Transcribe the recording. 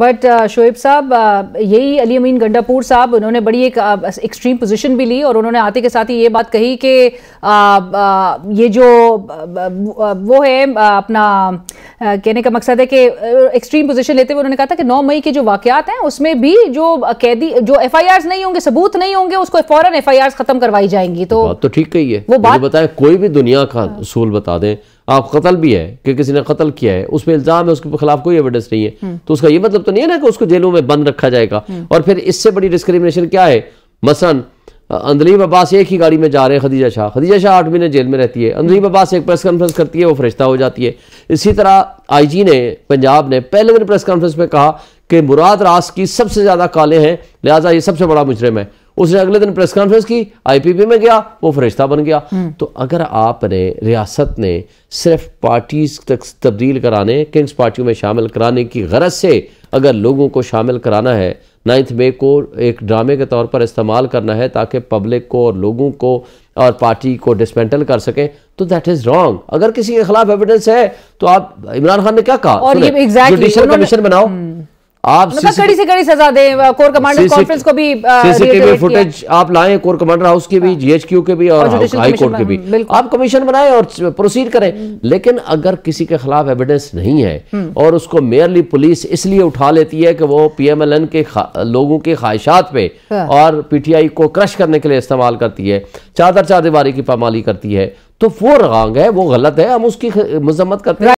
But Shoaib uh, sahab uh, यही अली अमीन गंडापुर साहब उन्होंने बड़ी एक एक्सट्रीम uh, पोजीशन भी ली और उन्होंने आते के साथ ही ये बात कही कि ये जो वो है अपना कहने का मकसद है कि एक्सट्रीम पोजीशन लेते हुए उन्होंने कहा था कि 9 मई के जो वाकयात हैं उसमें भी जो कैदी जो एफ नहीं होंगे सबूत नहीं होंगे उसको फ़ौरन एफ खत्म करवाई जाएंगी तो तो कही है वो बात बताए कोई भी दुनिया का असूल बता दें आप कत्ल भी है कि किसी ने कत्ल किया है उस पर इल्ज़ाम है उसके खिलाफ कोई एविडेंस नहीं है हम्म। तो उसका यह मतलब तो नहीं है ना कि उसको जेलों में बंद रखा जाएगा हम्म। और फिर इससे बड़ी डिस्क्रिमिनेशन क्या है मसन अंदलीब अब्बास एक ही गाड़ी में जा रहे हैं खदीजा शाह खदीजा शाह आठ महीने जेल में रहती है अंदलीब अब्बास एक प्रेस कॉन्फ्रेंस करती है वो फरिश्ता हो जाती है इसी तरह आईजी ने पंजाब ने पहले दिन प्रेस कॉन्फ्रेंस में कहा कि मुराद रास की सबसे ज़्यादा काले हैं लिहाजा ये सबसे बड़ा मुजरम है उसने अगले दिन प्रेस कॉन्फ्रेंस की आईपीपी में गया वो फरिश्ता बन गया हम्म। तो अगर आपने रियासत ने सिर्फ पार्टीज तक तब्दील कराने किंग्स पार्टियों में शामिल कराने की गरज से अगर लोगों को शामिल कराना है नाइन्थ मे को एक ड्रामे के तौर पर इस्तेमाल करना है ताकि पब्लिक को और लोगों को और पार्टी को डिसमेंटल कर सकें तो दैट इज रॉन्ग अगर किसी के खिलाफ एविडेंस है तो आप इमरान खान ने क्या कहा और ये एग्जैक्टली कमीशन बनाओ हम्म। आप मतलब कड़ी से कड़ी सजा दें कोर कमांडर कॉन्फ्रेंस को भी सीसीटीवी फुटेज आप लाएं कोर कमांडर हाउस के भी जीएचक्यू हाँ। के भी और, हाई कोर्ट के भी हाँ, आप कमीशन बनाएं और प्रोसीड करें हम्म। लेकिन अगर किसी के खिलाफ एविडेंस नहीं है हम्म। और उसको मेयरली पुलिस इसलिए उठा लेती है कि वो पीएमएलएन के लोगों के ख्वाहिशात पे हाँ। और पीटीआई को क्रश करने के लिए इस्तेमाल करती है चादर चादीवारी की पामाली करती है तो वो रंग है वो गलत है हम उसकी मजम्मत करते हैं